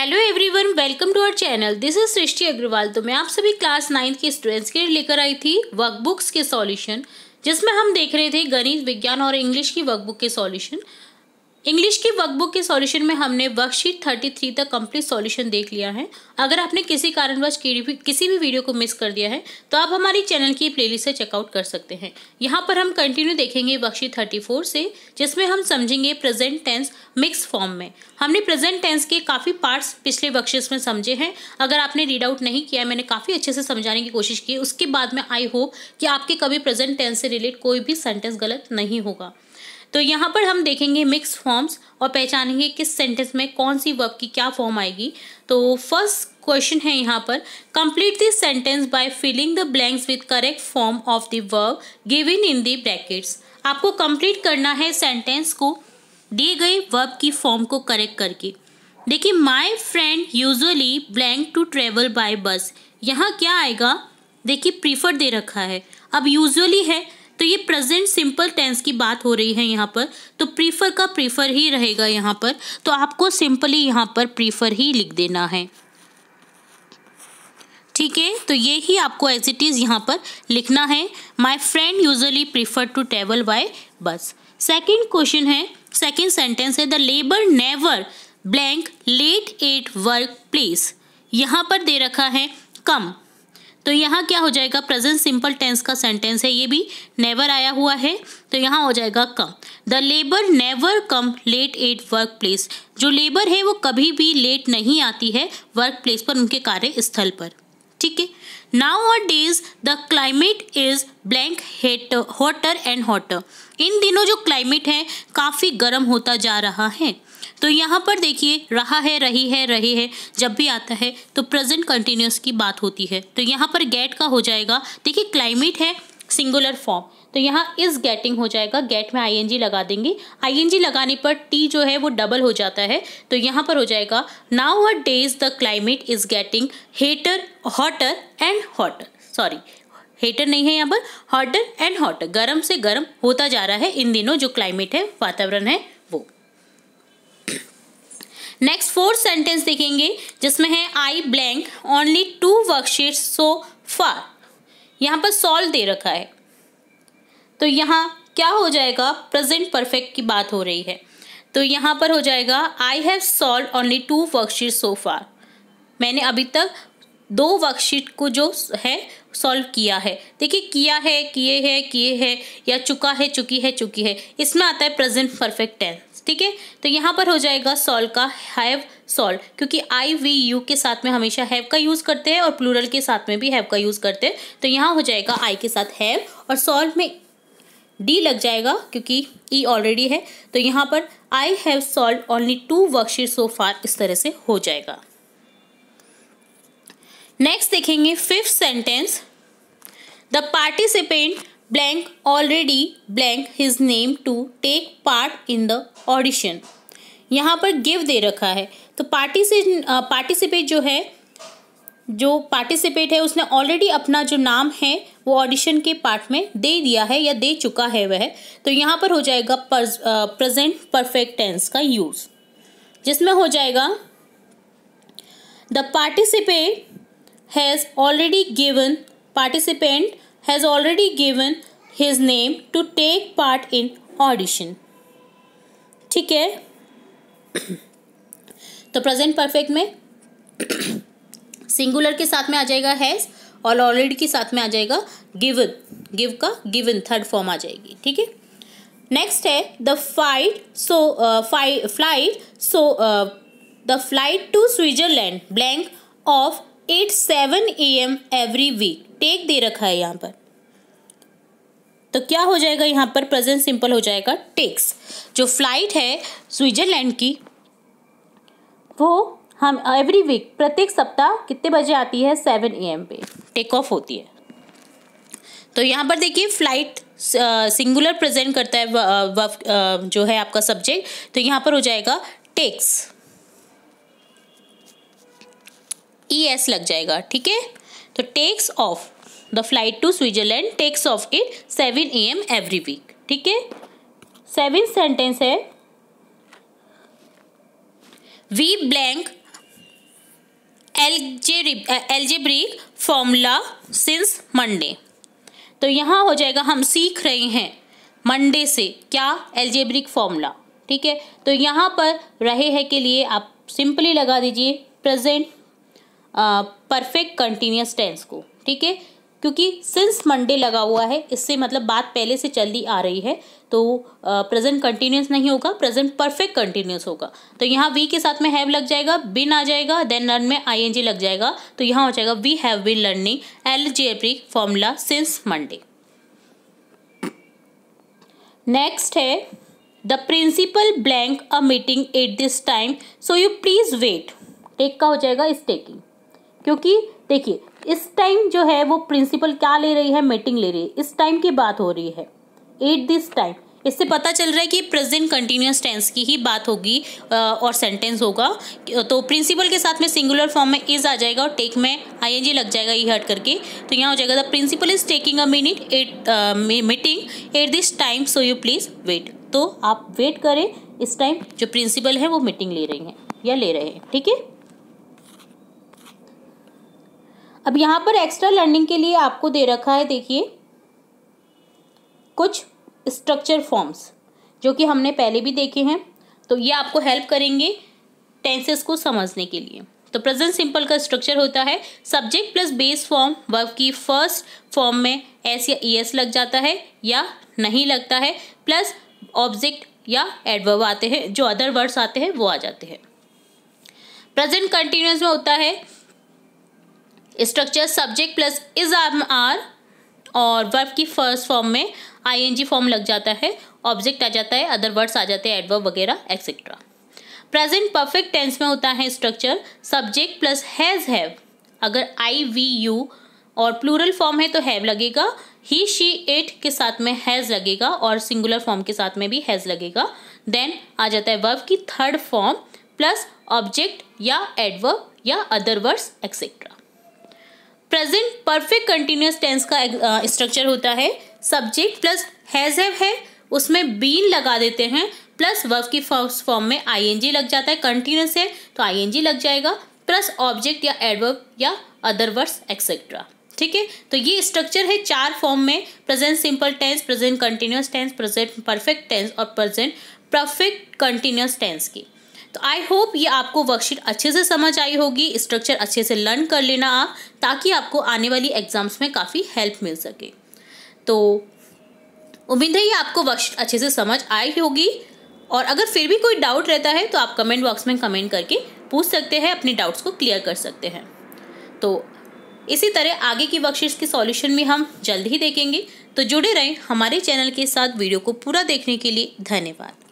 hello everyone welcome to our channel this is Srishti Agarwal तो मैं आप सभी क्लास नाइन्थ के स्टूडेंट्स के लिए लेकर आई थी वर्कबुक्स के सॉल्यूशन जिसमें हम देख रहे थे गणित विज्ञान और इंग्लिश की वर्कबुक के सॉल्यूशन इंग्लिश की वर्कबुक के सॉल्यूशन में हमने वर्कशीट 33 तक कंप्लीट सॉल्यूशन देख लिया है अगर आपने किसी कारणवश किसी भी वीडियो को मिस कर दिया है तो आप हमारी चैनल की प्लेलिस्ट से चेकआउट कर सकते हैं यहाँ पर हम कंटिन्यू देखेंगे वर्कशीट 34 से जिसमें हम समझेंगे प्रेजेंट टेंस मिक्स फॉर्म में हमने प्रेजेंट टेंस के काफ़ी पार्ट्स पिछले वर्कशीट में समझे हैं अगर आपने रीड आउट नहीं किया मैंने काफ़ी अच्छे से समझाने की कोशिश की उसके बाद में आई होप कि आपके कभी प्रेजेंट टेंस से रिलेट कोई भी सेंटेंस गलत नहीं होगा तो यहाँ पर हम देखेंगे मिक्स फॉर्म्स और पहचानेंगे किस सेंटेंस में कौन सी वर्ब की क्या फॉर्म आएगी तो फर्स्ट क्वेश्चन है यहाँ पर complete this sentence by filling the blanks with correct form of the verb given in the brackets आपको कंप्लीट करना है सेंटेंस को दिए गए वर्ब की फॉर्म को करेक्ट करके देखिए my friend usually blank to travel by bus यहाँ क्या आएगा देखिए प्रीफर दे रखा है अब यूजुअली है तो ये प्रेजेंट सिंपल टेंस की बात हो रही है यहाँ पर तो प्रीफर का प्रीफर ही रहेगा यहाँ पर तो आपको सिंपली यहाँ पर प्रीफर ही लिख देना है ठीक है तो ये ही आपको एज इट इज़ यहाँ पर लिखना है my friend usually prefer to travel by bus second question है सेकेंड सेंटेंस है the labour never blank late at work place यहाँ पर दे रखा है कम तो यहाँ क्या हो जाएगा प्रेजेंट सिंपल टेंस का सेंटेंस है ये भी नेवर आया हुआ है तो यहाँ हो जाएगा come the labour never come late at work place जो लेबर है वो कभी भी लेट नहीं आती है वर्क प्लेस पर उनके कार्य स्थल पर ठीक है nowadays the climate is blank hate hotter and hotter इन दिनों जो क्लाइमेट है काफ़ी गर्म होता जा रहा है तो यहाँ पर देखिए रहा है रही है रही है जब भी आता है तो प्रेजेंट कंटिन्यूस की बात होती है तो यहाँ पर गेट का हो जाएगा देखिए क्लाइमेट है सिंगुलर फॉर्म तो यहाँ इज गेटिंग हो जाएगा गेट में आईएनजी लगा देंगे आईएनजी लगाने पर टी जो है वो डबल हो जाता है तो यहाँ पर हो जाएगा nowadays the climate is getting hater hotter and hotter sorry hater नहीं है यहाँ पर हॉटर एंड हॉटर गर्म से गर्म होता जा रहा है इन दिनों जो क्लाइमेट है वातावरण है नेक्स्ट फोर्थ सेंटेंस देखेंगे जिसमें है I blank only two worksheet so far यहाँ पर सॉल्व दे रखा है तो यहाँ क्या हो जाएगा प्रेजेंट परफेक्ट की बात हो रही है तो यहाँ पर हो जाएगा I have solve only two worksheet so far मैंने अभी तक दो वर्कशीट को जो है सॉल्व किया है देखिए किया है किए है किए है या चुका है चुकी है चुकी है इसमें आता है प्रेजेंट परफेक्ट टेंस ठीक है तो यहाँ पर हो जाएगा सॉल्व का हैव सॉल्व क्योंकि आई वी यू के साथ में हमेशा हैव का यूज़ करते हैं और प्लूरल के साथ में भी हैव का यूज़ करते हैं तो यहाँ हो जाएगा आई के साथ हैव और सॉल्व में डी लग जाएगा क्योंकि ई e ऑलरेडी है तो यहाँ पर I have solve only two worksheet so far इस तरह से हो जाएगा नेक्स्ट देखेंगे fifth sentence the participant blank already blank his name to take part in the audition यहाँ पर गिव दे रखा है तो पार्टिसि पार्टिसिपेट जो है जो पार्टिसिपेट है उसने ऑलरेडी अपना जो नाम है वो ऑडिशन के पार्ट में दे दिया है या दे चुका है वह तो यहाँ पर हो जाएगा प्रेजेंट परफेक्ट टेंस का यूज़ जिसमें हो जाएगा the participate has already given participant has already given his name to take part in audition ठीक है तो प्रेजेंट परफेक्ट में सिंगुलर के साथ में आ जाएगा हैज़ और ऑलरेडी के साथ में आ जाएगा गिवन गिव का गिवन थर्ड फॉर्म आ जाएगी ठीक है नेक्स्ट है the fight so flight so the flight to Switzerland blank off at seven A M every week take दे रखा है यहाँ पर तो क्या हो जाएगा यहाँ पर प्रेजेंट सिंपल हो जाएगा टेक्स जो फ्लाइट है स्विट्जरलैंड की वो हम एवरी वीक प्रत्येक सप्ताह कितने बजे आती है सेवन ए एम पे टेक ऑफ होती है तो यहाँ पर देखिए फ्लाइट सिंगुलर प्रेजेंट करता है व, व, व, जो है आपका सब्जेक्ट तो यहाँ पर हो जाएगा टेक्स ई e एस लग जाएगा ठीक है तो takes off the flight to Switzerland takes off it seven A M every week ठीक है सेवन सेंटेंस है we blank algebraic formula since Monday तो यहाँ हो जाएगा हम सीख रहे हैं मंडे से क्या एल्जेब्रिक फॉर्मूला ठीक है तो यहाँ पर रहे है के लिए आप सिंपली लगा दीजिए प्रेजेंट परफेक्ट कंटिन्यूस टेंस को ठीक है क्योंकि सिंस मंडे लगा हुआ है इससे मतलब बात पहले से चलती आ रही है तो प्रेजेंट कंटिन्यूस नहीं होगा प्रेजेंट परफेक्ट कंटिन्यूस होगा तो यहाँ वी के साथ में हैव लग जाएगा बिन आ जाएगा देन लर्न में आईएनजी लग जाएगा तो यहाँ हो जाएगा we have been learning algebraic formula since Monday next है the principal blank a meeting at this time so you please wait take का हो जाएगा इस टेकिंग क्योंकि देखिए इस टाइम जो है वो प्रिंसिपल क्या ले रही है मीटिंग ले रही है इस टाइम की बात हो रही है एट दिस टाइम इससे पता चल रहा है कि प्रेजेंट कंटिन्यूस टेंस की ही बात होगी और सेंटेंस होगा तो प्रिंसिपल के साथ में सिंगुलर फॉर्म में इज आ जाएगा और टेक में आईएनजी लग जाएगा ये e हट करके तो यहाँ हो जाएगा the principal is taking a minute at meeting at this time so you please wait तो आप वेट करें इस टाइम जो प्रिंसिपल है वो मीटिंग ले रही हैं या ले रहे हैं ठीक है अब यहाँ पर एक्स्ट्रा लर्निंग के लिए आपको दे रखा है देखिए कुछ स्ट्रक्चर फॉर्म्स जो कि हमने पहले भी देखे हैं तो ये आपको हेल्प करेंगे टेंसेस को समझने के लिए तो प्रेजेंट सिंपल का स्ट्रक्चर होता है subject plus base form verb की फर्स्ट फॉर्म में एस या ई e एस लग जाता है या नहीं लगता है प्लस ऑब्जेक्ट या एडवर्ब आते हैं जो अदर वर्ड्स आते हैं वो आ जाते हैं प्रेजेंट कंटिन्यूस में होता है structure subject plus is are are और वर्ब की फर्स्ट फॉर्म में आईएनजी फॉर्म लग जाता है ऑब्जेक्ट आ जाता है अदर वर्ड्स आ जाते हैं एडवर्ब वगैरह एक्सेट्रा प्रेजेंट परफेक्ट टेंस में होता है structure subject plus has have अगर आई वी यू और प्लूरल फॉर्म है तो हैव लगेगा ही शी इट के साथ में हैज़ लगेगा और सिंगुलर फॉर्म के साथ में भी हैज़ लगेगा देन आ जाता है वर्ब की थर्ड फॉर्म प्लस ऑब्जेक्ट या एडवर्ब या other words etcetera present perfect continuous tense का स्ट्रक्चर होता है सब्जेक्ट प्लस हैज़ हैव है उसमें बीन लगा देते हैं प्लस वर्ब की फॉर्म में आईएनजी लग जाता है कंटिन्यूस है तो आईएनजी लग जाएगा प्लस ऑब्जेक्ट या एडवर्ब या अदर वर्ड्स एक्सेट्रा ठीक है तो ये स्ट्रक्चर है चार फॉर्म में present simple tense present continuous tense present perfect tense और प्रेजेंट परफेक्ट कंटिन्यूस टेंस की तो आई होप ये आपको वर्कशीट अच्छे से समझ आई होगी स्ट्रक्चर अच्छे से लर्न कर लेना आप ताकि आपको आने वाली एग्ज़ाम्स में काफ़ी हेल्प मिल सके तो उम्मीद है ये आपको वर्कशीट अच्छे से समझ आई होगी और अगर फिर भी कोई डाउट रहता है तो आप कमेंट बॉक्स में कमेंट करके पूछ सकते हैं अपने डाउट्स को क्लियर कर सकते हैं तो इसी तरह आगे की वर्कशीट्स के सॉल्यूशन भी हम जल्द ही देखेंगे तो जुड़े रहें हमारे चैनल के साथ वीडियो को पूरा देखने के लिए धन्यवाद